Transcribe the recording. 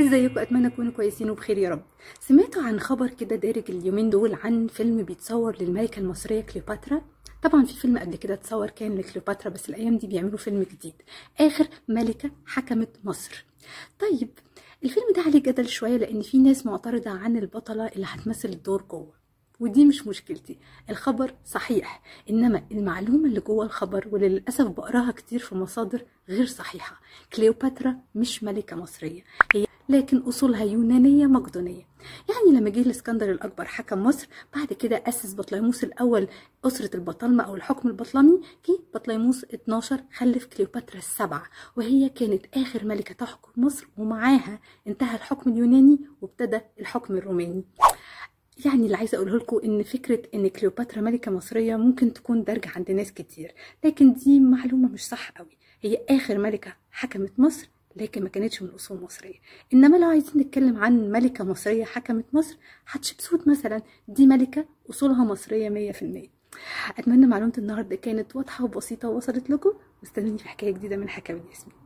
ازيكم اتمنى تكونوا كويسين وبخير يا رب سمعتوا عن خبر كده دارج اليومين دول عن فيلم بيتصور للملكه المصريه كليوباترا طبعا في فيلم قبل كده اتصور كان لكليوباترا بس الايام دي بيعملوا فيلم جديد اخر ملكه حكمت مصر طيب الفيلم ده عليه جدل شويه لان في ناس معترضه عن البطله اللي هتمثل الدور جوه ودي مش مشكلتي الخبر صحيح انما المعلومه اللي جوه الخبر وللاسف بقراها كتير في مصادر غير صحيحه كليوباترا مش ملكه مصريه هي لكن اصولها يونانيه مقدونيه يعني لما جه الاسكندر الاكبر حكم مصر بعد كده اسس بطليموس الاول اسره البطالمه او الحكم البطلمي جه بطليموس 12 خلف كليوباترا السبعه وهي كانت اخر ملكه تحكم مصر ومعاها انتهى الحكم اليوناني وابتدى الحكم الروماني يعني اللي عايزه اقوله لكم ان فكره ان كليوباترا ملكه مصريه ممكن تكون دارجه عند ناس كتير لكن دي معلومه مش صح قوي هي اخر ملكه حكمت مصر لكن ما كانتش من اصول مصريه انما لو عايزين نتكلم عن ملكه مصريه حكمت مصر حتشبسوت مثلا دي ملكه اصولها مصريه 100% اتمنى معلومه النهارده كانت واضحه وبسيطه ووصلت لكم واستنوني في حكايه جديده من حكاوي ياسمين